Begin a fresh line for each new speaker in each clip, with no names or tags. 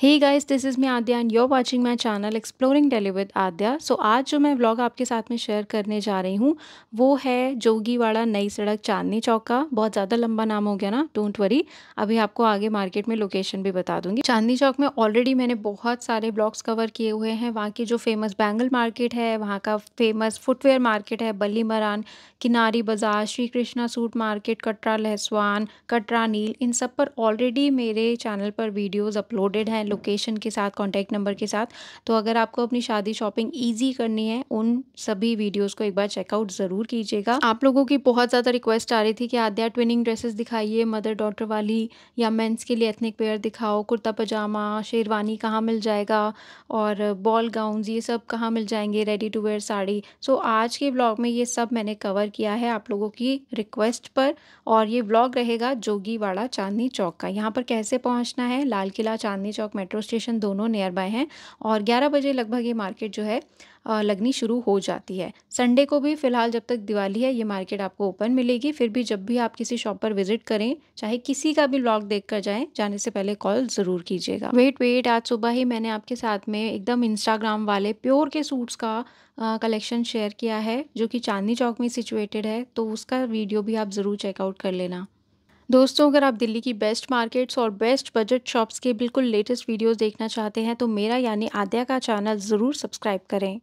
Hey guys this is me Aadya and you're watching my channel exploring daily with Aadya so आज जो मैं vlog आपके साथ में शेयर करने जा रही हूँ वो है जोगीवाड़ा नई सड़क चांदनी चौक का बहुत ज़्यादा लंबा नाम हो गया ना डोंट वरी अभी आपको आगे मार्केट में लोकेशन भी बता दूंगी चांदनी चौक में ऑलरेडी मैंने बहुत सारे ब्लॉग्स कवर किए हुए हैं वहाँ की जो फेमस बैंगल मार्केट है वहाँ का फेमस फुटवेयर मार्केट है बली मरान किनारी बाज़ार श्री कृष्णा सूट मार्केट कटरा लहसवान कटरा नील इन सब पर ऑलरेडी मेरे चैनल पर वीडियोज़ अपलोडेड हैं लोकेशन के साथ कॉन्टैक्ट नंबर के साथ तो अगर आपको अपनी शादी शॉपिंग ईजी करनी है उन सभी वीडियोज़ को एक बार चेकआउट ज़रूर कीजिएगा आप लोगों की बहुत ज़्यादा रिक्वेस्ट आ रही थी कि आद्या ट्विनिंग ड्रेसेस दिखाइए मदर डॉटर वाली या मेंस के लिए एथनिक वेयर दिखाओ कुर्ता पजामा शेरवानी कहाँ मिल जाएगा और बॉल गाउन्स ये सब कहाँ मिल जाएंगे ready to wear sari so so, आज के ब्लॉग में ये सब मैंने कवर किया है आप लोगों की रिक्वेस्ट पर और ये ब्लॉग रहेगा जोगीवाड़ा चांदनी चौक का यहाँ पर कैसे पहुँचना है लाल किला चांदनी चौक मेट्रो स्टेशन दोनों नियर बाय हैं और ग्यारह बजे लगभग ये मार्केट जो है लगनी शुरू हो जाती है संडे को भी फ़िलहाल जब तक दिवाली है ये मार्केट आपको ओपन मिलेगी फिर भी जब भी आप किसी शॉप पर विजिट करें चाहे किसी का भी ब्लॉग देख कर जाएं, जाने से पहले कॉल ज़रूर कीजिएगा वेट वेट आज सुबह ही मैंने आपके साथ में एकदम इंस्टाग्राम वाले प्योर के सूट्स का कलेक्शन शेयर किया है जो कि चांदनी चौक में सिचुएटेड है तो उसका वीडियो भी आप ज़रूर चेकआउट कर लेना दोस्तों अगर आप दिल्ली की बेस्ट मार्केट्स और बेस्ट बजट शॉप्स के बिल्कुल लेटेस्ट वीडियोस देखना चाहते हैं तो मेरा यानी आद्या का चैनल ज़रूर सब्सक्राइब करें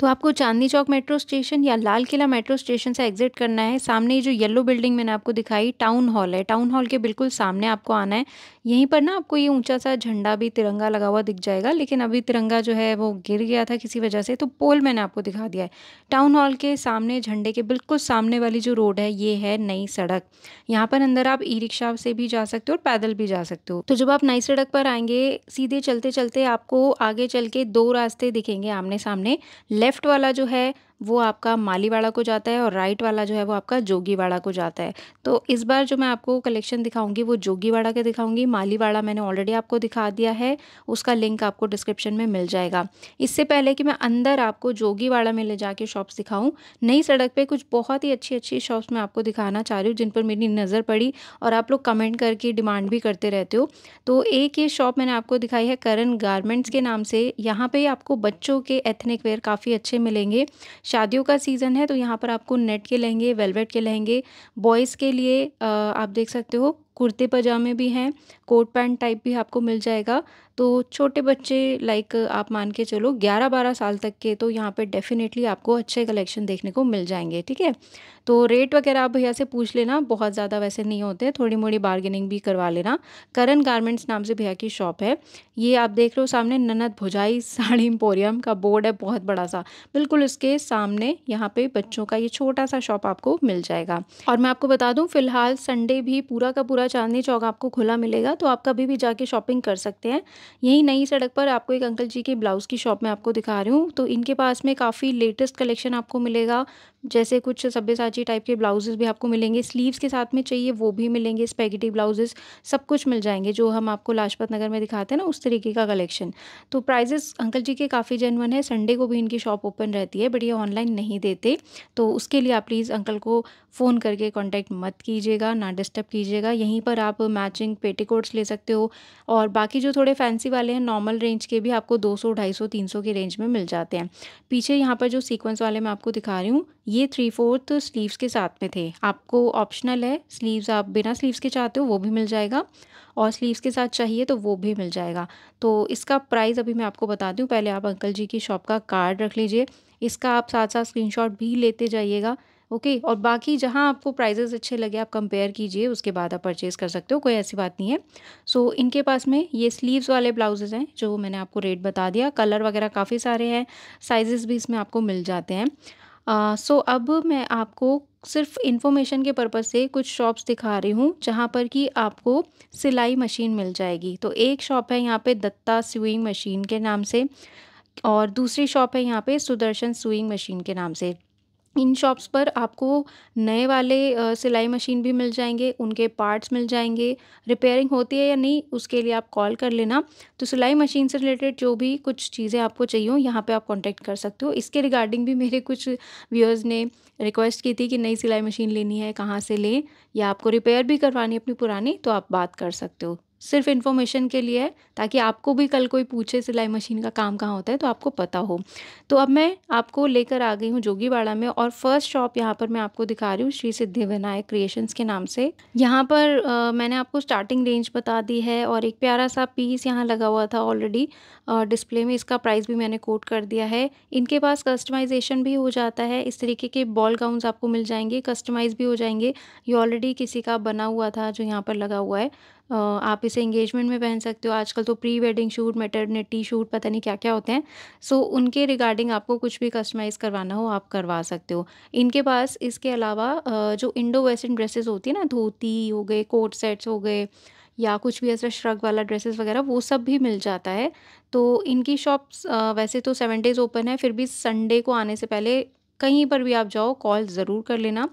तो आपको चांदनी चौक मेट्रो स्टेशन या लाल किला मेट्रो स्टेशन से एग्जिट करना है सामने जो येलो बिल्डिंग मैंने आपको दिखाई टाउन हॉल है टाउन हॉल के बिल्कुल सामने आपको आना है यहीं पर ना आपको ये ऊंचा सा झंडा भी तिरंगा लगा हुआ दिख जाएगा लेकिन अभी तिरंगा जो है वो गिर गया था किसी वजह से तो पोल मैंने आपको दिखा दिया है टाउन हॉल के सामने झंडे के बिल्कुल सामने वाली जो रोड है ये है नई सड़क यहाँ पर अंदर आप ई रिक्शा से भी जा सकते हो और पैदल भी जा सकते हो तो जब आप नई सड़क पर आएंगे सीधे चलते चलते आपको आगे चल के दो रास्ते दिखेंगे आमने सामने लेफ़्ट वाला जो है वो आपका मालीवाड़ा को जाता है और राइट वाला जो है वो आपका जोगीवाड़ा को जाता है तो इस बार जो मैं आपको कलेक्शन दिखाऊंगी वो जोगीवाड़ा के दिखाऊंगी मालीवाड़ा मैंने ऑलरेडी आपको दिखा दिया है उसका लिंक आपको डिस्क्रिप्शन में मिल जाएगा इससे पहले कि मैं अंदर आपको जोगीवाड़ा में ले जाके शॉप्स दिखाऊँ नई सड़क पर कुछ बहुत ही अच्छी अच्छी शॉप्स मैं आपको दिखाना चाह रही हूँ जिन पर मेरी नज़र पड़ी और आप लोग कमेंट करके डिमांड भी करते रहते हो तो एक ये शॉप मैंने आपको दिखाई है करण गारमेंट्स के नाम से यहाँ पे आपको बच्चों के एथनिक वेयर काफ़ी अच्छे मिलेंगे शादियों का सीज़न है तो यहाँ पर आपको नेट के लहंगे वेलवेट के लहंगे बॉयज़ के लिए आप देख सकते हो कुर्ते पजामे भी हैं कोट पैंट टाइप भी आपको मिल जाएगा तो छोटे बच्चे लाइक आप मान के चलो 11-12 साल तक के तो यहाँ पे डेफ़िनेटली आपको अच्छे कलेक्शन देखने को मिल जाएंगे ठीक है तो रेट वगैरह आप भैया से पूछ लेना बहुत ज़्यादा वैसे नहीं होते थोड़ी मोड़ी बार्गेनिंग भी करवा लेना करण गारमेंट्स नाम से भैया की शॉप है ये आप देख रहे हो सामने ननद भुजाई साड़ी एम्पोरियम का बोर्ड है बहुत बड़ा सा बिल्कुल उसके सामने यहाँ पे बच्चों का ये छोटा सा शॉप आपको मिल जाएगा और मैं आपको बता दूँ फिलहाल संडे भी पूरा का पूरा चांदनी चौक आपको खुला मिलेगा तो आप कभी भी जाके शॉपिंग कर सकते हैं यही नई सड़क पर आपको एक अंकल जी के ब्लाउज़ की शॉप में आपको दिखा रही हूँ तो इनके पास में काफ़ी लेटेस्ट कलेक्शन आपको मिलेगा जैसे कुछ साची टाइप के ब्लाउजेज़ भी आपको मिलेंगे स्लीव्स के साथ में चाहिए वो भी मिलेंगे स्पेगेटी ब्लाउजेज़ सब कुछ मिल जाएंगे जो हम आपको लाजपत नगर में दिखाते हैं ना उस तरीके का कलेक्शन तो प्राइजेस अंकल जी के काफ़ी जेनवन है संडे को भी इनकी शॉप ओपन रहती है बट ये ऑनलाइन नहीं देते तो उसके लिए आप प्लीज़ अंकल को फ़ोन करके कॉन्टैक्ट मत कीजिएगा ना डिस्टर्ब कीजिएगा यहीं पर आप मैचिंग पेटी ले सकते हो और बाकी जो थोड़े फैंसी वाले हैं नॉर्मल रेंज के भी आपको सौ 250, सौ के रेंज में मिल जाते हैं पीछे यहाँ पर जो सीक्वेंस वाले मैं आपको दिखा रही हूँ ये थ्री फोर्थ स्लीव्स के साथ में थे आपको ऑप्शनल है स्लीव्स आप बिना स्लीव्स के चाहते हो वो भी मिल जाएगा और स्लीव्स के साथ चाहिए तो वो भी मिल जाएगा तो इसका प्राइस अभी मैं आपको बता दूँ पहले आप अंकल जी की शॉप का कार्ड रख लीजिए इसका आप साथ साथ स्क्रीन भी लेते जाइएगा ओके okay, और बाकी जहाँ आपको प्राइजेज़ अच्छे लगे आप कंपेयर कीजिए उसके बाद आप परचेज़ कर सकते हो कोई ऐसी बात नहीं है सो so, इनके पास में ये स्लीव्स वाले ब्लाउजेज़ हैं जो मैंने आपको रेट बता दिया कलर वगैरह काफ़ी सारे हैं साइज़ेस भी इसमें आपको मिल जाते हैं सो अब मैं आपको सिर्फ इन्फॉर्मेशन के पर्पज़ से कुछ शॉप्स दिखा रही हूँ जहाँ पर कि आपको सिलाई मशीन मिल जाएगी तो एक शॉप है यहाँ पे दत्ता स्विंग मशीन के नाम से और दूसरी शॉप है यहाँ पे सुदर्शन स्विंग मशीन के नाम से इन शॉप्स पर आपको नए वाले सिलाई मशीन भी मिल जाएंगे उनके पार्ट्स मिल जाएंगे रिपेयरिंग होती है या नहीं उसके लिए आप कॉल कर लेना तो सिलाई मशीन से रिलेटेड जो भी कुछ चीज़ें आपको चाहिए हो यहाँ पे आप कांटेक्ट कर सकते हो इसके रिगार्डिंग भी मेरे कुछ व्यूअर्स ने रिक्वेस्ट की थी कि नई सिलाई मशीन लेनी है कहाँ से लें या आपको रिपेयर भी करवानी अपनी पुरानी तो आप बात कर सकते हो सिर्फ इन्फॉर्मेशन के लिए है ताकि आपको भी कल कोई पूछे सिलाई मशीन का काम कहाँ होता है तो आपको पता हो तो अब मैं आपको लेकर आ गई हूँ जोगीवाड़ा में और फर्स्ट शॉप यहाँ पर मैं आपको दिखा रही हूँ श्री सिद्धि विनायक क्रिएशंस के नाम से यहाँ पर आ, मैंने आपको स्टार्टिंग रेंज बता दी है और एक प्यारा सा पीस यहाँ लगा हुआ था ऑलरेडी डिस्प्ले में इसका प्राइस भी मैंने कोट कर दिया है इनके पास कस्टमाइजेशन भी हो जाता है इस तरीके के बॉल गाउन आपको मिल जाएंगे कस्टमाइज़ भी हो जाएंगे ये ऑलरेडी किसी का बना हुआ था जो यहाँ पर लगा हुआ है आप इसे इंगेजमेंट में पहन सकते हो आजकल तो pre wedding shoot maternity shoot पता नहीं क्या क्या होते हैं सो उनके रिगार्डिंग आपको कुछ भी कस्टमाइज़ करवाना हो आप करवा सकते हो इनके पास इसके अलावा जो इंडो वेस्टर्न ड्रेसेस होती है ना धोती हो गए कोट सेट्स हो गए या कुछ भी ऐसा श्रग वाला ड्रेसेस वगैरह वो सब भी मिल जाता है तो इनकी शॉप्स वैसे तो सेवन डेज़ ओपन है फिर भी संडे को आने से पहले कहीं पर भी आप जाओ कॉल ज़रूर कर लेना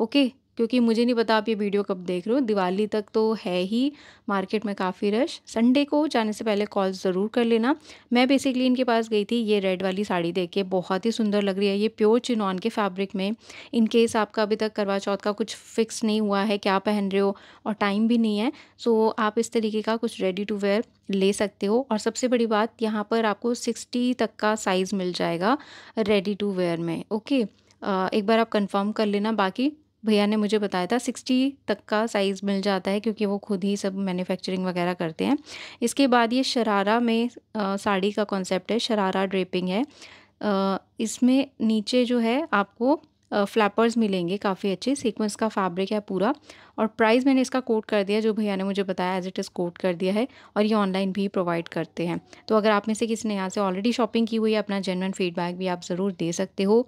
ओके क्योंकि मुझे नहीं पता आप ये वीडियो कब देख रहे हो दिवाली तक तो है ही मार्केट में काफ़ी रश संडे को जाने से पहले कॉल ज़रूर कर लेना मैं बेसिकली इनके पास गई थी ये रेड वाली साड़ी देख के बहुत ही सुंदर लग रही है ये प्योर चिनॉन के फैब्रिक में इन केस आपका अभी तक करवा चौथ का कुछ फिक्स नहीं हुआ है क्या पहन रहे हो और टाइम भी नहीं है सो आप इस तरीके का कुछ रेडी टू वेयर ले सकते हो और सबसे बड़ी बात यहाँ पर आपको सिक्सटी तक का साइज़ मिल जाएगा रेडी टू वेयर में ओके एक बार आप कन्फर्म कर लेना बाकी भैया ने मुझे बताया था सिक्सटी तक का साइज़ मिल जाता है क्योंकि वो खुद ही सब मैन्युफैक्चरिंग वगैरह करते हैं इसके बाद ये शरारा में साड़ी का कॉन्सेप्ट है शरारा ड्रेपिंग है आ, इसमें नीचे जो है आपको फ्लैपर्स मिलेंगे काफ़ी अच्छे सीक्वेंस का फैब्रिक है पूरा और प्राइस मैंने इसका कोट कर दिया जो भैया ने मुझे बताया एज इट इज़ कोट कर दिया है और ये ऑनलाइन भी प्रोवाइड करते हैं तो अगर आप में से किसी ने यहाँ से ऑलरेडी शॉपिंग की हुई है अपना जेनवन फीडबैक भी आप ज़रूर दे सकते हो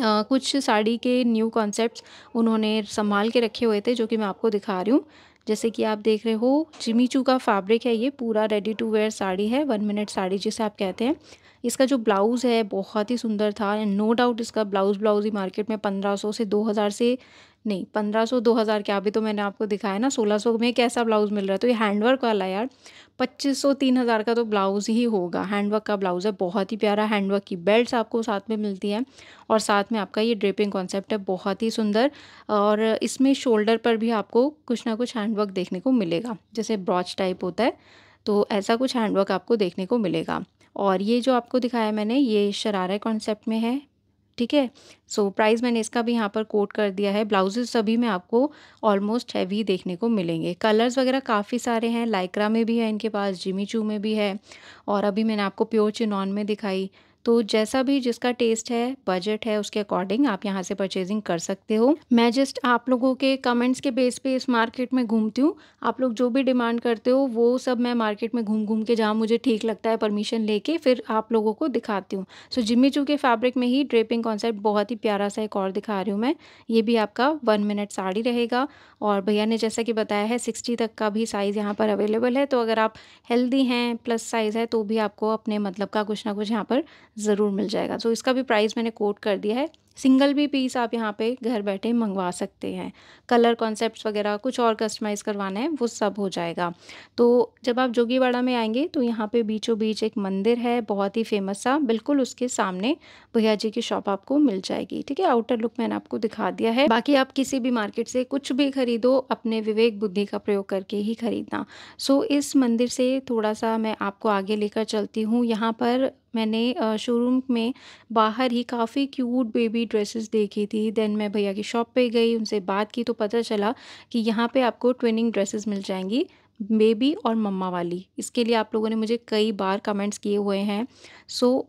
Uh, कुछ साड़ी के न्यू कॉन्सेप्ट उन्होंने संभाल के रखे हुए थे जो कि मैं आपको दिखा रही हूँ जैसे कि आप देख रहे हो चिमीचू का फैब्रिक है ये पूरा रेडी टू वेयर साड़ी है वन मिनट साड़ी जिसे आप कहते हैं इसका जो ब्लाउज़ है बहुत ही सुंदर था एंड नो डाउट इसका ब्लाउज़ ब्लाउज़ ही मार्केट में पंद्रह सौ से दो हज़ार से नहीं पंद्रह सौ दो हज़ार क्या अभी तो मैंने आपको दिखाया ना सोलह सौ में कैसा ब्लाउज़ मिल रहा है तो ये हैंडवर्क वाला यार पच्चीस सौ तीन हज़ार का तो ब्लाउज़ ही होगा हैंडवर्क का ब्लाउज़ है बहुत ही प्यारा हैंडवर्क की बेल्ट आपको साथ में मिलती है और साथ में आपका ये ड्रेपिंग कॉन्सेप्ट है बहुत ही सुंदर और इसमें शोल्डर पर भी आपको कुछ ना कुछ हैंडवर्क देखने को मिलेगा जैसे ब्रॉच टाइप होता है तो ऐसा कुछ हैंडवर्क आपको देखने को मिलेगा और ये जो आपको दिखाया मैंने ये शरारा कॉन्सेप्ट में है ठीक है सो प्राइस मैंने इसका भी यहाँ पर कोट कर दिया है ब्लाउजेज सभी में आपको ऑलमोस्ट हैवी देखने को मिलेंगे कलर्स वगैरह काफ़ी सारे हैं लाइक्रा में भी है इनके पास जिमी चू में भी है और अभी मैंने आपको प्योर चिनॉन में दिखाई तो जैसा भी जिसका टेस्ट है बजट है उसके अकॉर्डिंग आप यहाँ से परचेजिंग कर सकते हो मैं जस्ट आप लोगों के कमेंट्स के बेस पे इस मार्केट में घूमती हूँ आप लोग जो भी डिमांड करते हो वो सब मैं मार्केट में घूम घूम के जहाँ मुझे ठीक लगता है परमिशन लेके फिर आप लोगों को दिखाती हूँ सो so, जिम्मी चू के फैब्रिक में ही ड्रेपिंग कॉन्सेप्ट बहुत ही प्यारा सा एक और दिखा रही हूँ मैं ये भी आपका वन मिनट साड़ी रहेगा और भैया ने जैसा कि बताया है सिक्सटी तक का भी साइज़ यहाँ पर अवेलेबल है तो अगर आप हेल्दी हैं प्लस साइज़ है तो भी आपको अपने मतलब का कुछ ना कुछ यहाँ पर ज़रूर मिल जाएगा तो इसका भी प्राइस मैंने कोट कर दिया है सिंगल भी पीस आप यहाँ पे घर बैठे मंगवा सकते हैं कलर कॉन्सेप्ट्स वगैरह कुछ और कस्टमाइज़ करवाना है वो सब हो जाएगा तो जब आप जोगीवाड़ा में आएंगे तो यहाँ पे बीचों बीच एक मंदिर है बहुत ही फेमस सा बिल्कुल उसके सामने भैया जी की शॉप आपको मिल जाएगी ठीक है आउटर लुक मैंने आपको दिखा दिया है बाकी आप किसी भी मार्केट से कुछ भी खरीदो अपने विवेक बुद्धि का प्रयोग करके ही खरीदना सो इस मंदिर से थोड़ा सा मैं आपको आगे लेकर चलती हूँ यहाँ पर मैंने शोरूम में बाहर ही काफ़ी क्यूट बेबी ड्रेसेस देखी थी देन मैं भैया की शॉप पे गई उनसे बात की तो पता चला कि यहाँ पे आपको ट्विनिंग ड्रेसेस मिल जाएंगी बेबी और मम्मा वाली इसके लिए आप लोगों ने मुझे कई बार कमेंट्स किए हुए हैं सो so,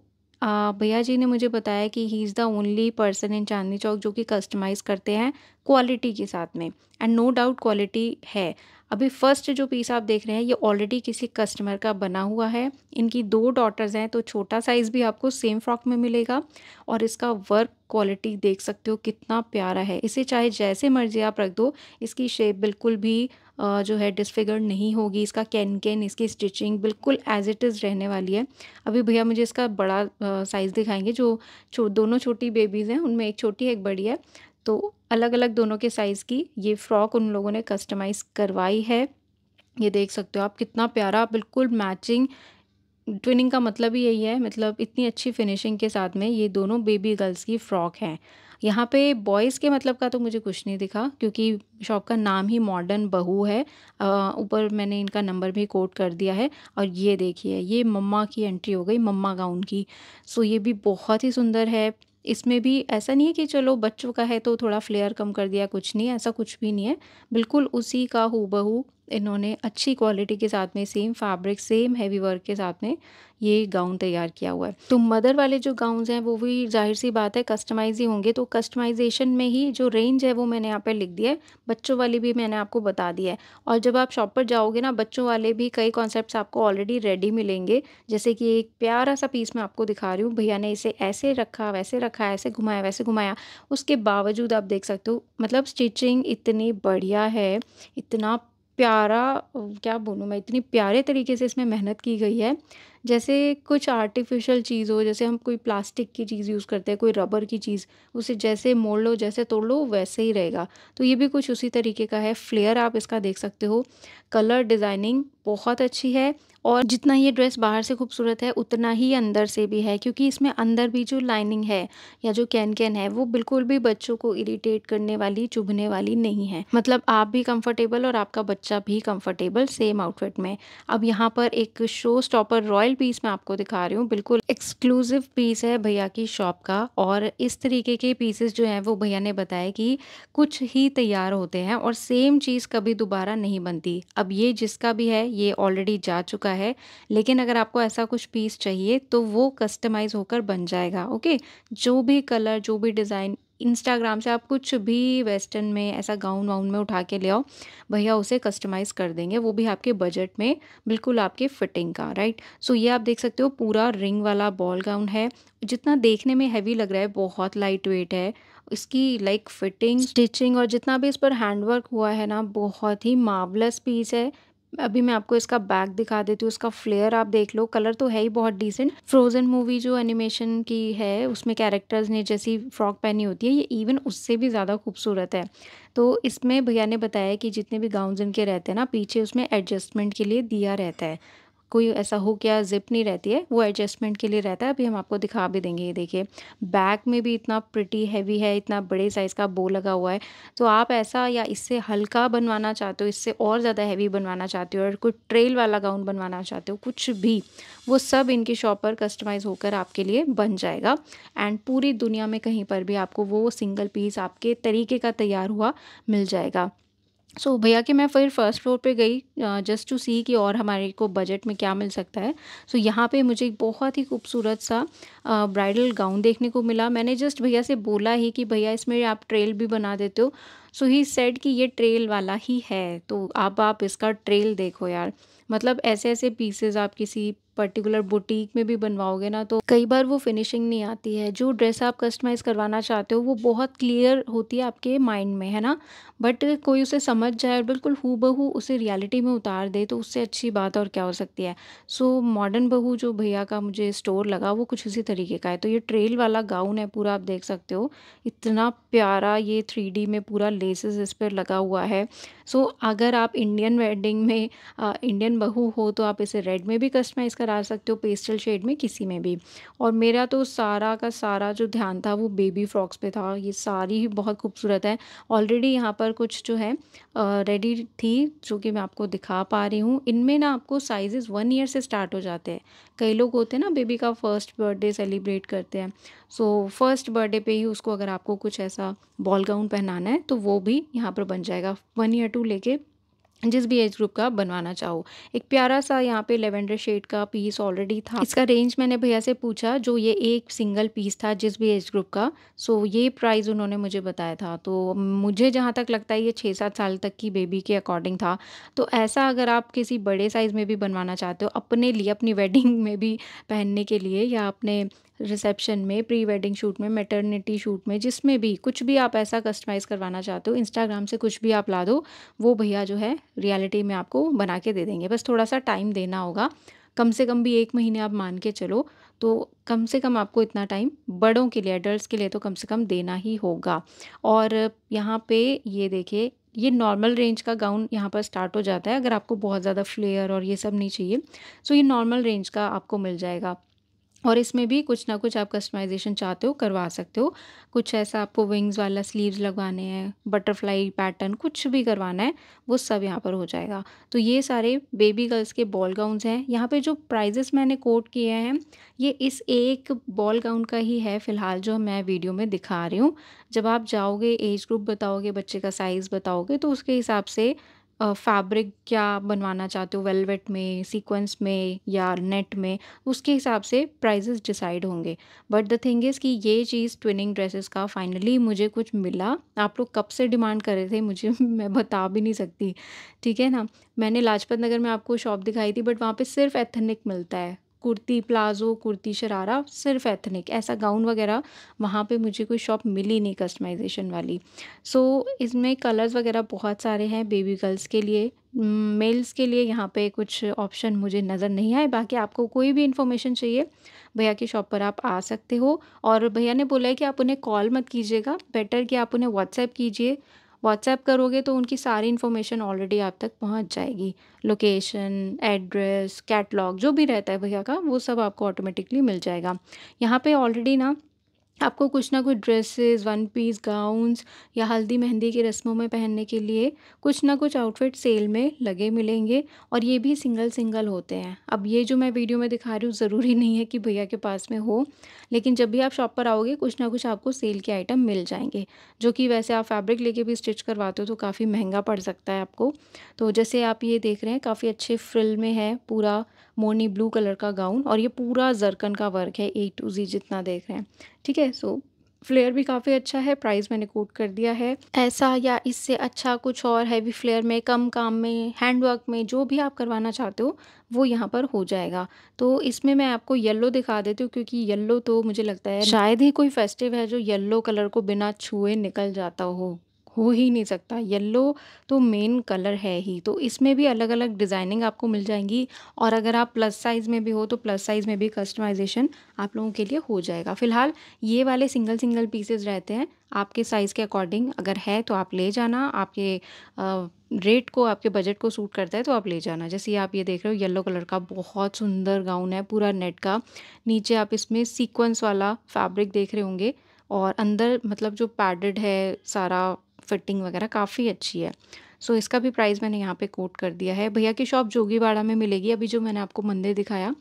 भैया जी ने मुझे बताया कि he is the only person in Chandni Chowk जो कि कस्टमाइज़ करते हैं क्वालिटी के साथ में एंड नो डाउट क्वालिटी है अभी फर्स्ट जो पीस आप देख रहे हैं ये ऑलरेडी किसी कस्टमर का बना हुआ है इनकी दो डॉटर्स हैं तो छोटा साइज़ भी आपको सेम फ्रॉक में मिलेगा और इसका वर्क क्वालिटी देख सकते हो कितना प्यारा है इसे चाहे जैसे मर्जी आप रख दो इसकी शेप बिल्कुल भी जो है डिसफिगर नहीं होगी इसका कैन कैन इसकी स्टिचिंग बिल्कुल एज इट इज़ रहने वाली है अभी भैया मुझे इसका बड़ा साइज़ दिखाएंगे जो छो, दोनों छोटी बेबीज़ हैं उनमें एक छोटी एक बड़ी है तो अलग अलग दोनों के साइज़ की ये फ़्रॉक उन लोगों ने कस्टमाइज़ करवाई है ये देख सकते हो आप कितना प्यारा बिल्कुल मैचिंग ट्विनिंग का मतलब ही यही है मतलब इतनी अच्छी फिनिशिंग के साथ में ये दोनों बेबी गर्ल्स की फ़्रॉक हैं यहाँ पे बॉयज़ के मतलब का तो मुझे कुछ नहीं दिखा क्योंकि शॉप का नाम ही मॉडर्न बहू है ऊपर मैंने इनका नंबर भी कोट कर दिया है और ये देखिए ये मम्मा की एंट्री हो गई मम्मा गाउन की सो ये भी बहुत ही सुंदर है इसमें भी ऐसा नहीं है कि चलो बच्चों का है तो थोड़ा फ्लेयर कम कर दिया कुछ नहीं ऐसा कुछ भी नहीं है बिल्कुल उसी का बहू इन्होंने अच्छी क्वालिटी के साथ में same fabric same heavy work के साथ में ये गाउन तैयार किया हुआ है तो मदर वाले जो गाउन हैं वो भी जाहिर सी बात है कस्टमाइज ही होंगे तो कस्टमाइजेशन में ही जो रेंज है वो मैंने यहाँ पर लिख दिया है बच्चों वाली भी मैंने आपको बता दिया है और जब आप शॉप पर जाओगे ना बच्चों वाले भी कई कॉन्सेप्ट आपको ऑलरेडी रेडी मिलेंगे जैसे कि एक प्यारा सा पीस मैं आपको दिखा रही हूँ भैया ने इसे ऐसे रखा वैसे रखा ऐसे घुमाया वैसे घुमाया उसके बावजूद आप देख सकते हो मतलब स्टिचिंग इतनी बढ़िया है इतना प्यारा क्या बोलूँ मैं इतनी प्यारे तरीके से इसमें मेहनत की गई है जैसे कुछ आर्टिफिशियल चीज़ हो जैसे हम कोई प्लास्टिक की चीज़ यूज़ करते हैं कोई रबर की चीज़ उसे जैसे मोड़ लो जैसे तोड़ लो वैसे ही रहेगा तो ये भी कुछ उसी तरीके का है फ्लेयर आप इसका देख सकते हो कलर डिज़ाइनिंग बहुत अच्छी है और जितना ये ड्रेस बाहर से खूबसूरत है उतना ही अंदर से भी है क्योंकि इसमें अंदर भी जो लाइनिंग है या जो कैन कैन है वो बिल्कुल भी बच्चों को इरिटेट करने वाली चुभने वाली नहीं है मतलब आप भी कंफर्टेबल और आपका बच्चा भी कंफर्टेबल सेम आउटफिट में अब यहाँ पर एक showstopper royal royal piece मैं आपको दिखा रही हूँ बिल्कुल एक्सक्लूसिव पीस है भैया की शॉप का और इस तरीके के पीसेस जो हैं वो भैया ने बताया कि कुछ ही तैयार होते हैं और सेम चीज़ कभी दोबारा नहीं बनती अब ये जिसका भी है ये ऑलरेडी जा चुका है लेकिन अगर आपको ऐसा कुछ पीस चाहिए तो वो कस्टमाइज़ होकर बन जाएगा ओके जो भी कलर जो भी डिज़ाइन इंस्टाग्राम से आप कुछ भी वेस्टर्न में ऐसा गाउन वाउन में उठा के ले आओ भैया उसे कस्टमाइज़ कर देंगे वो भी आपके बजट में बिल्कुल आपके फिटिंग का राइट सो ये आप देख सकते हो पूरा रिंग वाला बॉल गाउन है जितना देखने में हैवी लग रहा है बहुत लाइट वेट है इसकी लाइक फिटिंग स्टिचिंग और जितना भी इस पर हैंडवर्क हुआ है ना बहुत ही मार्वलस पीस है अभी मैं आपको इसका बैक दिखा देती हूँ उसका फ्लेयर आप देख लो कलर तो है ही बहुत डिसेंट फ्रोजन मूवी जो एनिमेशन की है उसमें कैरेक्टर्स ने जैसी फ्रॉक पहनी होती है ये इवन उससे भी ज़्यादा खूबसूरत है तो इसमें भैया ने बताया कि जितने भी गाउन इनके रहते हैं ना पीछे उसमें एडजस्टमेंट के लिए दिया रहता है कोई ऐसा हो क्या जिप नहीं रहती है वो एडजस्टमेंट के लिए रहता है अभी हम आपको दिखा भी देंगे ये देखिए बैक में भी इतना प्रिटी हैवी है इतना बड़े साइज़ का बो लगा हुआ है तो आप ऐसा या इससे हल्का बनवाना चाहते हो इससे और ज़्यादा हैवी बनवाना चाहते हो और कुछ ट्रेल वाला गाउन बनवाना चाहते हो कुछ भी वो सब इनकी शॉप पर कस्टमाइज़ होकर आपके लिए बन जाएगा एंड पूरी दुनिया में कहीं पर भी आपको वो सिंगल पीस आपके तरीके का तैयार हुआ मिल जाएगा सो so, भैया कि मैं फिर फर्स्ट फ्लोर पे गई जस्ट टू सी कि और हमारे को बजट में क्या मिल सकता है सो so, यहाँ पे मुझे एक बहुत ही खूबसूरत सा ब्राइडल गाउन देखने को मिला मैंने जस्ट भैया से बोला ही कि भैया इसमें आप ट्रेल भी बना देते हो सो ही सेड कि ये ट्रेल वाला ही है तो अब आप, आप इसका ट्रेल देखो यार मतलब ऐसे ऐसे पीसेज आप किसी पर्टिकुलर बुटीक में भी बनवाओगे ना तो कई बार वो फिनिशिंग नहीं आती है जो ड्रेस आप कस्टमाइज़ करवाना चाहते हो वो बहुत क्लियर होती है आपके माइंड में है ना बट कोई उसे समझ जाए और बिल्कुल हु बहू उसे रियलिटी में उतार दे तो उससे अच्छी बात और क्या हो सकती है सो मॉडर्न बहू जो भैया का मुझे स्टोर लगा वो कुछ उसी तरीके का है तो ये ट्रेल वाला गाउन है पूरा आप देख सकते हो इतना प्यारा ये थ्री में पूरा लेसेस इस पर लगा हुआ है सो अगर आप इंडियन वेडिंग में इंडियन बहू हो तो आप इसे रेड में भी कस्टमाइज़ करा सकते हो पेस्टल शेड में किसी में भी और मेरा तो सारा का सारा जो ध्यान था वो बेबी फ्रॉक्स पे था ये सारी ही बहुत खूबसूरत है ऑलरेडी यहाँ पर कुछ जो है रेडी थी जो कि मैं आपको दिखा पा रही हूँ इनमें ना आपको साइजेस वन ईयर से स्टार्ट हो जाते हैं कई लोग होते हैं ना बेबी का फर्स्ट बर्थडे सेलिब्रेट करते हैं सो फर्स्ट बर्थडे पे ही उसको अगर आपको कुछ ऐसा बॉल गाउन पहनाना है तो वो भी यहाँ पर बन जाएगा वन ईयर टू लेके जिस भी एज ग्रुप का बनवाना चाहो एक प्यारा सा यहाँ पे लेवेंडर शेड का पीस ऑलरेडी था इसका रेंज मैंने भैया से पूछा जो ये एक सिंगल पीस था जिस भी एज ग्रुप का सो ये प्राइस उन्होंने मुझे बताया था तो मुझे जहाँ तक लगता है ये छः सात साल तक की बेबी के अकॉर्डिंग था तो ऐसा अगर आप किसी बड़े साइज़ में भी बनवाना चाहते हो अपने लिए अपनी वेडिंग में भी पहनने के लिए या अपने रिसेप्शन में प्री वेडिंग शूट में मेटर्निटी शूट में जिसमें भी कुछ भी आप ऐसा कस्टमाइज़ करवाना चाहते हो इंस्टाग्राम से कुछ भी आप ला दो वो भैया जो है रियलिटी में आपको बना के दे देंगे बस थोड़ा सा टाइम देना होगा कम से कम भी एक महीने आप मान के चलो तो कम से कम आपको इतना टाइम बड़ों के लिए एडल्ट के लिए तो कम से कम देना ही होगा और यहाँ पे ये देखिए ये नॉर्मल रेंज का गाउन यहाँ पर स्टार्ट हो जाता है अगर आपको बहुत ज़्यादा फ्लेयर और ये सब नहीं चाहिए सो ये नॉर्मल रेंज का आपको मिल जाएगा और इसमें भी कुछ ना कुछ आप कस्टमाइजेशन चाहते हो करवा सकते हो कुछ ऐसा आपको विंग्स वाला स्लीव्स लगवाने हैं बटरफ्लाई पैटर्न कुछ भी करवाना है वो सब यहाँ पर हो जाएगा तो ये सारे बेबी गर्ल्स के बॉल गाउन्स हैं यहाँ पे जो प्राइजेस मैंने कोट किए हैं ये इस एक बॉल गाउन का ही है फ़िलहाल जो मैं वीडियो में दिखा रही हूँ जब आप जाओगे एज ग्रुप बताओगे बच्चे का साइज़ बताओगे तो उसके हिसाब से फैब्रिक क्या बनवाना चाहते हो वेलवेट में, सीक्वेंस में या नेट में, उसके हिसाब से प्राइजेस डिसाइड होंगे। बट द थिंग इज़ कि ये चीज़ ट्विनिंग ड्रेसेस का फाइनली मुझे कुछ मिला। आप लोग कब से डिमांड कर रहे थे मुझे मैं बता भी नहीं सकती, ठीक है ना? मैंने लाजपत नगर में आपको शॉप दिखाई थी बट वहाँ पे सिर्फ़ एथनिक मिलता है। कुर्ती प्लाज़ो कुर्ती शरारा सिर्फ एथनिक ऐसा गाउन वगैरह वहाँ पे मुझे कोई शॉप मिली नहीं कस्टमाइजेशन वाली सो so, इसमें कलर्स वगैरह बहुत सारे हैं बेबी गर्ल्स के लिए मेल्स mm, के लिए यहाँ पे कुछ ऑप्शन मुझे नज़र नहीं आए बाकी आपको कोई भी इन्फॉर्मेशन चाहिए भैया की शॉप पर आप आ सकते हो और भैया ने बोला है कि आप उन्हें कॉल मत कीजिएगा बेटर कि आप उन्हें व्हाट्सएप कीजिए व्हाट्सएप करोगे तो उनकी सारी इन्फॉर्मेशन ऑलरेडी आप तक पहुंच जाएगी लोकेशन एड्रेस कैटलॉग जो भी रहता है भैया का वो सब आपको ऑटोमेटिकली मिल जाएगा यहाँ पे ऑलरेडी ना आपको कुछ ना कुछ ड्रेसेस वन पीस गाउन्स या हल्दी मेहंदी की रस्मों में पहनने के लिए कुछ ना कुछ आउटफिट सेल में लगे मिलेंगे और ये भी सिंगल सिंगल होते हैं अब ये जो मैं वीडियो में दिखा रही हूँ ज़रूरी नहीं है कि भैया के पास में हो लेकिन जब भी आप शॉप पर आओगे कुछ ना कुछ आपको सेल के आइटम मिल जाएंगे जो कि वैसे आप फैब्रिक लेके भी स्टिच करवाते हो तो काफ़ी महंगा पड़ सकता है आपको तो जैसे आप ये देख रहे हैं काफ़ी अच्छे फ्रिल में है पूरा मोनी ब्लू कलर का गाउन और ये पूरा जरकन का वर्क है ए टू जी जितना देख रहे हैं ठीक है सो फ्लेयर भी काफ़ी अच्छा है प्राइस मैंने कोट कर दिया है ऐसा या इससे अच्छा कुछ और हैवी फ्लेयर में कम काम में हैंडवर्क में जो भी आप करवाना चाहते हो वो यहाँ पर हो जाएगा तो इसमें मैं आपको येलो दिखा देती हूँ क्योंकि येलो तो मुझे लगता है शायद ही कोई फेस्टिव है जो येलो कलर को बिना छुए निकल जाता हो हो ही नहीं सकता येलो तो मेन कलर है ही तो इसमें भी अलग अलग डिज़ाइनिंग आपको मिल जाएंगी और अगर आप प्लस साइज़ में भी हो तो प्लस साइज़ में भी कस्टमाइजेशन आप लोगों के लिए हो जाएगा फिलहाल ये वाले सिंगल सिंगल पीसेज रहते हैं आपके साइज़ के अकॉर्डिंग अगर है तो आप ले जाना आपके रेट को आपके बजट को सूट करता है तो आप ले जाना जैसे आप ये देख रहे हो येलो कलर का बहुत सुंदर गाउन है पूरा नेट का नीचे आप इसमें सीक्वेंस वाला फैब्रिक देख रहे होंगे और अंदर मतलब जो पैडेड है सारा फिटिंग वगैरह काफ़ी अच्छी है सो so, इसका भी प्राइस मैंने यहाँ पे कोट कर दिया है भैया की शॉप जोगीवाड़ा में मिलेगी अभी जो मैंने आपको मंदिर दिखाया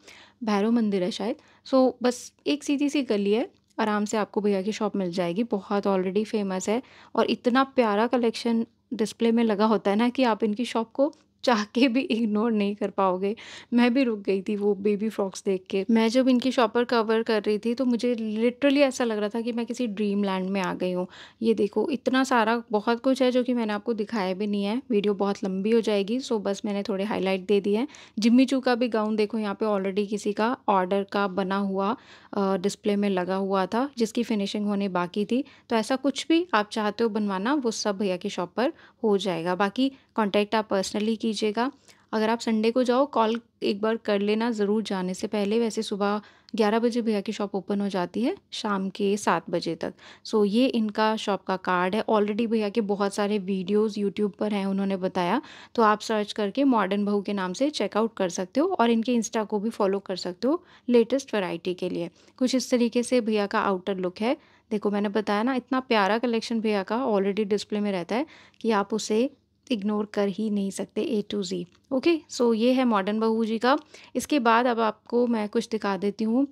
भैरव मंदिर है शायद सो so, बस एक सीधी सी गली है आराम से आपको भैया की शॉप मिल जाएगी बहुत ऑलरेडी फेमस है और इतना प्यारा कलेक्शन डिस्प्ले में लगा होता है ना कि आप इनकी शॉप को चाह के भी इग्नोर नहीं कर पाओगे मैं भी रुक गई थी वो बेबी फ्रॉक्स देख के मैं जब इनकी शॉपर कवर कर रही थी तो मुझे लिटरली ऐसा लग रहा था कि मैं किसी ड्रीम लैंड में आ गई हूँ ये देखो इतना सारा बहुत कुछ है जो कि मैंने आपको दिखाया भी नहीं है वीडियो बहुत लंबी हो जाएगी सो बस मैंने थोड़े हाईलाइट दे दिए हैं जिम्मी चू का भी गाउन देखो यहाँ पे ऑलरेडी किसी का ऑर्डर का बना हुआ डिस्प्ले में लगा हुआ था जिसकी फिनिशिंग होने बाकी थी तो ऐसा कुछ भी आप चाहते हो बनवाना वो सब भैया की शॉप पर हो जाएगा बाकी कांटेक्ट आप पर्सनली कीजिएगा अगर आप संडे को जाओ कॉल एक बार कर लेना ज़रूर जाने से पहले वैसे सुबह ग्यारह बजे भैया की शॉप ओपन हो जाती है शाम के सात बजे तक सो so, ये इनका शॉप का कार्ड है ऑलरेडी भैया के बहुत सारे वीडियोस यूट्यूब पर हैं उन्होंने बताया तो आप सर्च करके मॉडर्न बहू के नाम से चेकआउट कर सकते हो और इनके इंस्टा को भी फॉलो कर सकते हो लेटेस्ट वैरायटी के लिए कुछ इस तरीके से भैया का आउटर लुक है देखो मैंने बताया ना इतना प्यारा कलेक्शन भैया का ऑलरेडी डिस्प्ले में रहता है कि आप उसे इग्नोर कर ही नहीं सकते ए टू ज़ी ओके सो ये है मॉडर्न बहू जी का इसके बाद अब आपको मैं कुछ दिखा देती हूँ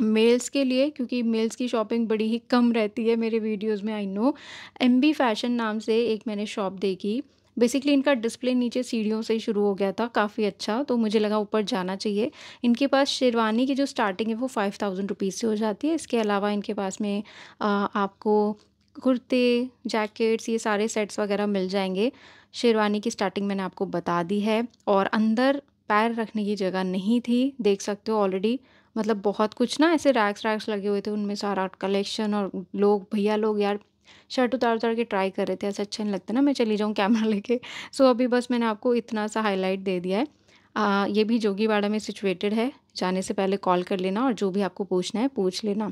मेल्स के लिए क्योंकि मेल्स की शॉपिंग बड़ी ही कम रहती है मेरे वीडियोस में I know M B fashion नाम से एक मैंने शॉप देखी बेसिकली इनका डिस्प्ले नीचे सीढ़ियों से शुरू हो गया था काफ़ी अच्छा तो मुझे लगा ऊपर जाना चाहिए इनके पास शेरवानी की जो स्टार्टिंग है वो फाइव थाउजेंड रुपीज़ से हो जाती है इसके अलावा इनके पास में आ, आपको कुर्ते जैकेट्स ये सारे सेट्स वगैरह मिल जाएंगे शेरवानी की स्टार्टिंग मैंने आपको बता दी है और अंदर पैर रखने की जगह नहीं थी देख सकते हो ऑलरेडी मतलब बहुत कुछ ना ऐसे रैक्स रैक्स लगे हुए थे उनमें सारा कलेक्शन और लोग भैया लोग यार शर्ट उतार उतार के ट्राई कर रहे थे ऐसे अच्छा नहीं लगता ना मैं चली जाऊँ कैमरा लेके सो अभी बस मैंने आपको इतना सा हाईलाइट दे दिया है आ, ये भी जोगीवाड़ा में सिचुएटेड है जाने से पहले कॉल कर लेना और जो भी आपको पूछना है पूछ लेना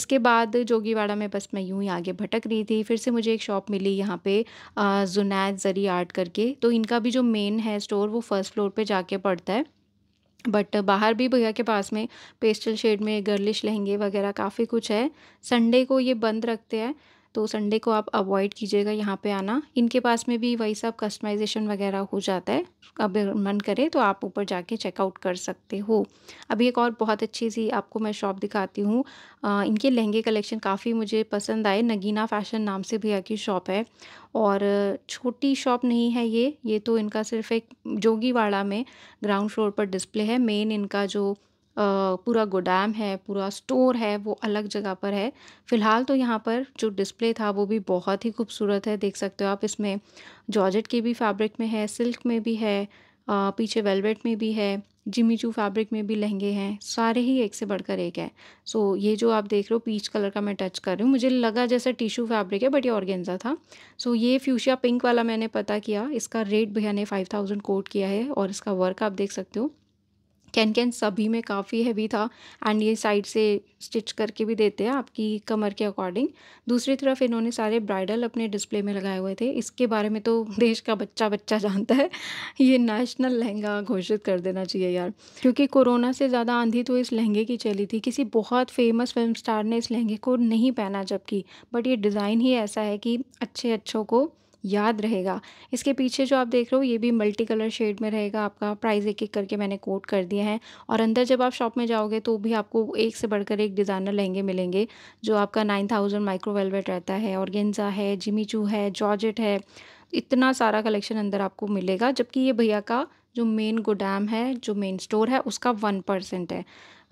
इसके बाद जोगीवाड़ा में बस मैं यूँ ही आगे भटक रही थी फिर से मुझे एक शॉप मिली यहाँ पे जुनैद जरी आर्ट करके तो इनका भी जो मेन है स्टोर वो फर्स्ट फ्लोर पर जाके पड़ता है बट बाहर भी भैया के पास में पेस्टल शेड में गर्लिश लहंगे वगैरह काफ़ी कुछ है संडे को ये बंद रखते हैं तो संडे को आप अवॉइड कीजिएगा यहाँ पे आना इनके पास में भी वही सब कस्टमाइजेशन वगैरह हो जाता है अब मन करे तो आप ऊपर जाके चेकआउट कर सकते हो अभी एक और बहुत अच्छी सी आपको मैं शॉप दिखाती हूँ इनके लहंगे कलेक्शन काफ़ी मुझे पसंद आए नगीना फैशन नाम से भैया की शॉप है और छोटी शॉप नहीं है ये ये तो इनका सिर्फ एक जोगीवाड़ा में ग्राउंड फ्लोर पर डिस्प्ले है मेन इनका जो पूरा गोदाम है पूरा स्टोर है वो अलग जगह पर है फ़िलहाल तो यहाँ पर जो डिस्प्ले था वो भी बहुत ही खूबसूरत है देख सकते हो आप इसमें जॉर्जेट के भी फैब्रिक में है सिल्क में भी है पीछे वेलवेट में भी है जिमी चू फैब्रिक में भी लहंगे हैं सारे ही एक से बढ़कर एक है सो so, ये जो आप देख रहे हो पीच कलर का मैं टच कर रही हूँ मुझे लगा जैसे टिश्यू फैब्रिक है बट ये ऑर्गेंजा था सो so, ये फ्यूशिया पिंक वाला मैंने पता किया इसका रेट भैया ने फाइव थाउजेंड कोट किया है और इसका वर्क आप देख सकते हो कैन कैन सभी में काफ़ी हैवी था एंड ये साइड से स्टिच करके भी देते हैं आपकी कमर के अकॉर्डिंग दूसरी तरफ इन्होंने सारे ब्राइडल अपने डिस्प्ले में लगाए हुए थे इसके बारे में तो देश का बच्चा बच्चा जानता है ये नेशनल लहंगा घोषित कर देना चाहिए यार क्योंकि कोरोना से ज़्यादा आंधी तो इस लहंगे की चली थी किसी बहुत फेमस फिल्म स्टार ने इस लहंगे को नहीं पहना जबकि बट ये डिज़ाइन ही ऐसा है कि अच्छे अच्छों को याद रहेगा इसके पीछे जो आप देख रहे हो ये भी मल्टी कलर शेड में रहेगा आपका प्राइस एक एक करके मैंने कोट कर दिया है और अंदर जब आप शॉप में जाओगे तो भी आपको एक से बढ़कर एक डिज़ाइनर लहंगे मिलेंगे जो आपका नाइन थाउजेंड माइक्रो वेलवेट रहता है ऑर्गेन्जा है जिमीचू है जॉर्जेट है इतना सारा कलेक्शन अंदर आपको मिलेगा जबकि ये भैया का जो मेन गोडाम है जो मेन स्टोर है उसका वन परसेंट है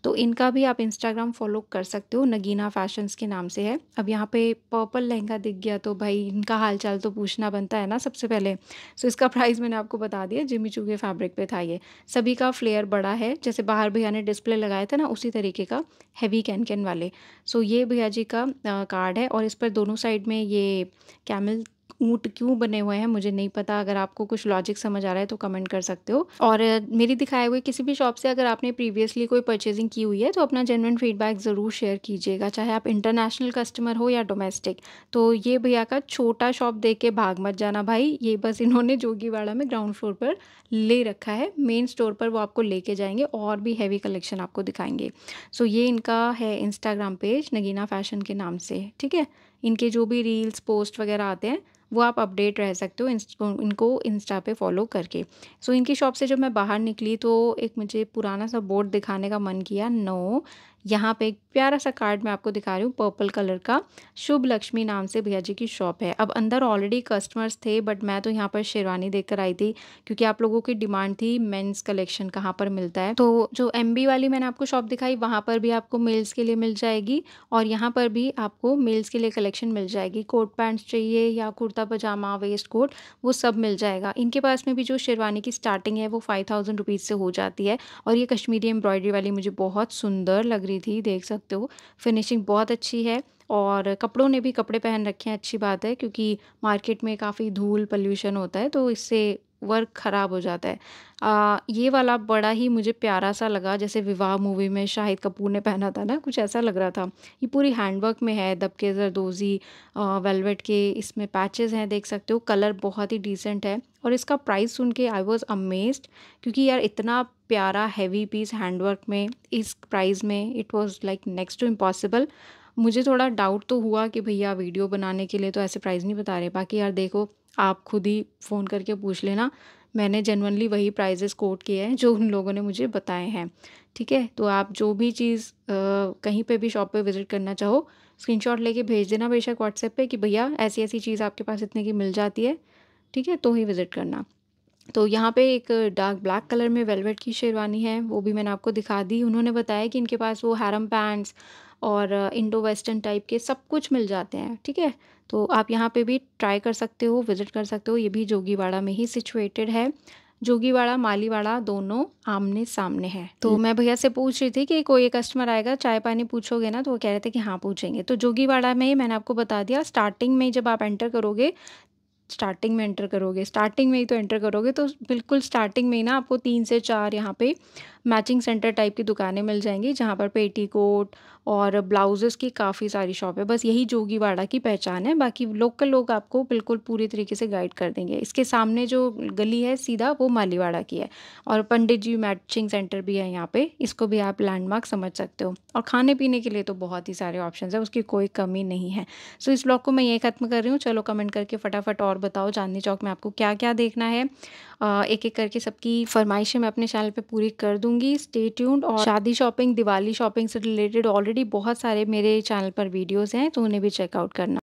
तो इनका भी आप इंस्टाग्राम फॉलो कर सकते हो नगीना फैशंस के नाम से है अब यहाँ पे पर्पल लहंगा दिख गया तो भाई इनका हालचाल तो पूछना बनता है ना सबसे पहले सो इसका प्राइस मैंने आपको बता दिया जिमी चू के फैब्रिक पे था ये सभी का फ्लेयर बड़ा है जैसे बाहर भैया ने डिस्प्ले लगाए थे ना उसी तरीके का हैवी कैन कैन वाले सो ये भैया जी का कार्ड है और इस पर दोनों साइड में ये कैमल ऊँट क्यों बने हुए हैं मुझे नहीं पता अगर आपको कुछ लॉजिक समझ आ रहा है तो कमेंट कर सकते हो और मेरी दिखाए हुए किसी भी शॉप से अगर आपने प्रीवियसली कोई परचेजिंग की हुई है तो अपना जेनवन फीडबैक ज़रूर शेयर कीजिएगा चाहे आप इंटरनेशनल कस्टमर हो या डोमेस्टिक तो ये भैया का छोटा शॉप देख के भाग मत जाना भाई ये बस इन्होंने जोगीवाड़ा में ग्राउंड फ्लोर पर ले रखा है मेन स्टोर पर वो आपको लेके जाएंगे और भी हैवी कलेक्शन आपको दिखाएंगे सो ये इनका है इंस्टाग्राम पेज नगीना फैशन के नाम से ठीक है इनके जो भी रील्स पोस्ट वगैरह आते हैं वो आप अपडेट रह सकते हो इनको इंस्टा पे फॉलो करके सो so, इनकी शॉप से जब मैं बाहर निकली तो एक मुझे पुराना सा बोर्ड दिखाने का मन किया नो यहाँ पे एक प्यारा सा कार्ड मैं आपको दिखा रही हूँ पर्पल कलर का शुभ लक्ष्मी नाम से भैया जी की शॉप है अब अंदर ऑलरेडी कस्टमर्स थे बट मैं तो यहाँ पर शेरवानी देखकर आई थी क्योंकि आप लोगों की डिमांड थी मेन्स कलेक्शन कहाँ पर मिलता है तो जो एम वाली मैंने आपको शॉप दिखाई वहाँ पर भी आपको मेल्स के लिए मिल जाएगी और यहाँ पर भी आपको मेल्स के लिए कलेक्शन मिल जाएगी कोट पैंट्स चाहिए या कुर्ता पजामा वेस्ट कोट वो सब मिल जाएगा इनके पास में भी जो शेरवानी की स्टार्टिंग है वो फाइव थाउजेंड रुपीज़ से हो जाती है और ये कश्मीरी एम्ब्रॉयडरी वाली मुझे बहुत सुंदर लग रही रही थी देख सकते हो फिनिशिंग बहुत अच्छी है और कपड़ों ने भी कपड़े पहन रखे हैं अच्छी बात है क्योंकि मार्केट में काफ़ी धूल पल्यूशन होता है तो इससे वर्क ख़राब हो जाता है आ, ये वाला बड़ा ही मुझे प्यारा सा लगा जैसे विवाह मूवी में शाहिद कपूर ने पहना था ना कुछ ऐसा लग रहा था ये पूरी हैंडवर्क में है दबके जरदोज़ी वेलवेट के इसमें पैचेस हैं देख सकते हो कलर बहुत ही डिसेंट है और इसका प्राइस सुन के आई वॉज अमेज्ड क्योंकि यार इतना प्यारा हैवी पीस हैंडवर्क में इस प्राइस में it was like next to impossible मुझे थोड़ा डाउट तो हुआ कि भैया वीडियो बनाने के लिए तो ऐसे प्राइस नहीं बता रहे बाकी यार देखो आप खुद ही फ़ोन करके पूछ लेना मैंने जनरली वही प्राइजेस कोट किए हैं जो उन लोगों ने मुझे बताए हैं ठीक है तो आप जो भी चीज़ कहीं पे भी शॉप पे विज़िट करना चाहो स्क्रीनशॉट लेके भेज देना बेशक व्हाट्सएप पे कि भैया ऐसी ऐसी चीज़ आपके पास इतने की मिल जाती है ठीक है तो ही विज़िट करना तो यहाँ पे एक डार्क ब्लैक कलर में वेलवेट की शेरवानी है वो भी मैंने आपको दिखा दी उन्होंने बताया कि इनके पास वो हैरम पैंट्स और इंडो वेस्टर्न टाइप के सब कुछ मिल जाते हैं ठीक है तो आप यहाँ पे भी ट्राई कर सकते हो विज़िट कर सकते हो ये भी जोगीवाड़ा में ही सिचुएटेड है जोगीवाड़ा मालीवाड़ा दोनों आमने सामने हैं तो हम्म। मैं भैया से पूछ रही थी कि कोई कस्टमर आएगा चाय पानी पूछोगे ना तो वो कह रहे थे कि हाँ पूछेंगे तो जोगीवाड़ा में ही मैंने आपको बता दिया स्टार्टिंग में जब आप एंटर करोगे स्टार्टिंग में एंटर करोगे स्टार्टिंग में ही तो एंटर करोगे तो बिल्कुल स्टार्टिंग में ही ना आपको तीन से चार यहाँ पे मैचिंग सेंटर टाइप की दुकानें मिल जाएंगी जहाँ पर पेटीकोट और ब्लाउजेस की काफ़ी सारी शॉप है बस यही जोगीवाड़ा की पहचान है बाकी लोकल लोग आपको बिल्कुल पूरी तरीके से गाइड कर देंगे इसके सामने जो गली है सीधा वो मालीवाड़ा की है और पंडित जी मैचिंग सेंटर भी है यहाँ पे इसको भी आप लैंडमार्क समझ सकते हो और खाने पीने के लिए तो बहुत ही सारे ऑप्शन है उसकी कोई कमी नहीं है सो इस ब्लॉग को मैं ये ख़त्म कर रही हूँ चलो कमेंट करके फटाफट और बताओ चांदनी चौक में आपको क्या क्या देखना है एक एक करके सबकी फरमाइशें मैं अपने चैनल पर पूरी कर दूँ दूंगी स्टे ट्यून्ड और शादी शॉपिंग दिवाली शॉपिंग से रिलेटेड ऑलरेडी बहुत सारे मेरे चैनल पर वीडियोज़ हैं तो उन्हें भी चेकआउट करना